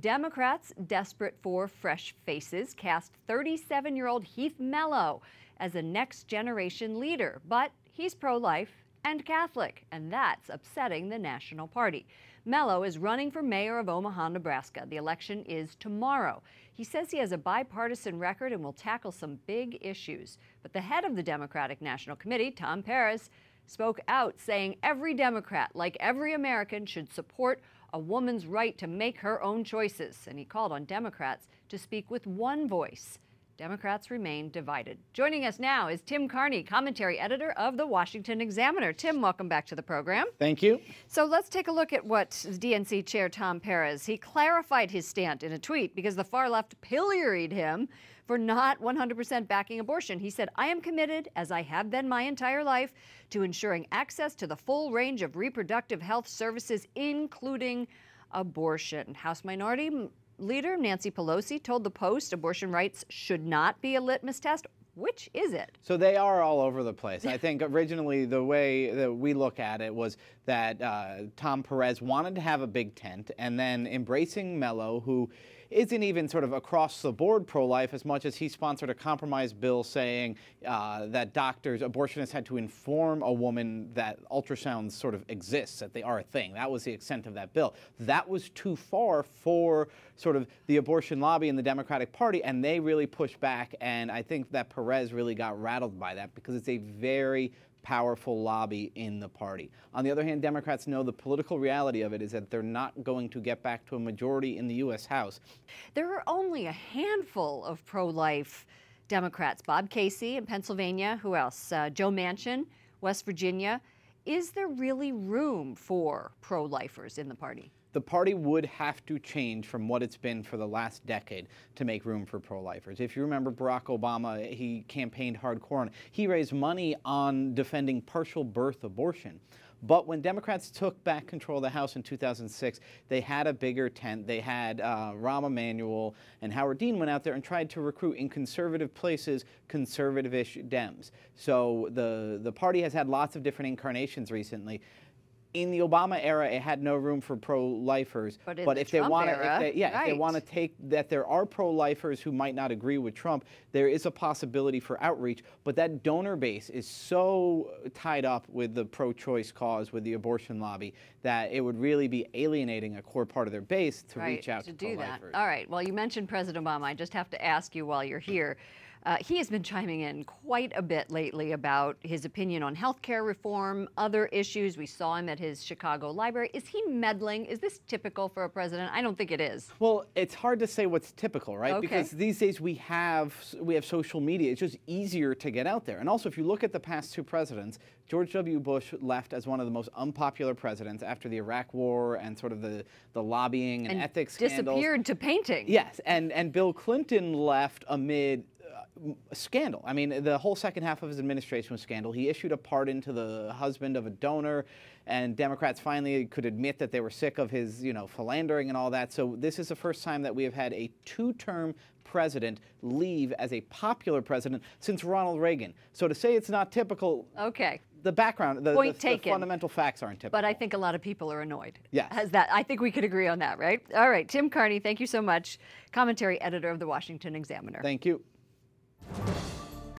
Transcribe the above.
Democrats, desperate for fresh faces, cast 37 year old Heath Mello as a next generation leader, but he's pro life and Catholic, and that's upsetting the National Party. Mello is running for mayor of Omaha, Nebraska. The election is tomorrow. He says he has a bipartisan record and will tackle some big issues. But the head of the Democratic National Committee, Tom Perez, spoke out saying every Democrat, like every American, should support a woman's right to make her own choices, and he called on Democrats to speak with one voice Democrats remain divided. Joining us now is Tim Carney, commentary editor of the Washington Examiner. Tim, welcome back to the program. Thank you. So let's take a look at what DNC Chair Tom Perez. He clarified his stance in a tweet because the far left pilloried him for not 100% backing abortion. He said, I am committed, as I have been my entire life, to ensuring access to the full range of reproductive health services, including abortion. House Minority leader, Nancy Pelosi, told the Post abortion rights should not be a litmus test. Which is it? So they are all over the place. I think originally the way that we look at it was that uh, Tom Perez wanted to have a big tent, and then embracing Mello, who isn't even sort of across the board pro life as much as he sponsored a compromise bill saying uh, that doctors, abortionists had to inform a woman that ultrasounds sort of exists, that they are a thing. That was the extent of that bill. That was too far for sort of the abortion lobby and the Democratic Party, and they really pushed back. And I think that Perez really got rattled by that because it's a very powerful lobby in the party. On the other hand, Democrats know the political reality of it is that they're not going to get back to a majority in the U.S. House. There are only a handful of pro life Democrats Bob Casey in Pennsylvania, who else? Uh, Joe Manchin, West Virginia. Is there really room for pro lifers in the party? the party would have to change from what it's been for the last decade to make room for pro-lifers. If you remember Barack Obama, he campaigned hardcore on, he raised money on defending partial birth abortion. But when Democrats took back control of the House in 2006, they had a bigger tent. They had uh, Rahm Emanuel and Howard Dean went out there and tried to recruit in conservative places conservative-ish Dems. So the, the party has had lots of different incarnations recently in the Obama era, it had no room for pro-lifers. But, but the if, they wanna, era, if they want to, yeah, right. if they want to take that, there are pro-lifers who might not agree with Trump. There is a possibility for outreach, but that donor base is so tied up with the pro-choice cause, with the abortion lobby, that it would really be alienating a core part of their base to right, reach out to, to do pro-lifers. that. All right. Well, you mentioned President Obama. I just have to ask you while you're here. Uh, he has been chiming in quite a bit lately about his opinion on health care reform, other issues. We saw him at his Chicago library. Is he meddling? Is this typical for a president? I don't think it is. Well, it's hard to say what's typical, right? Okay. Because these days we have we have social media. It's just easier to get out there. And also, if you look at the past two presidents, George W. Bush left as one of the most unpopular presidents after the Iraq War and sort of the the lobbying and, and ethics disappeared scandals. to painting. Yes, and and Bill Clinton left amid uh, scandal. I mean, the whole second half of his administration was scandal. He issued a pardon to the husband of a donor, and Democrats finally could admit that they were sick of his, you know, philandering and all that. So this is the first time that we have had a two-term president leave as a popular president since Ronald Reagan. So to say it's not typical. Okay the background, the, Point the, taken. the fundamental facts aren't typical. But I think a lot of people are annoyed. Yes. Has that, I think we could agree on that, right? All right, Tim Carney, thank you so much. Commentary editor of the Washington Examiner. Thank you you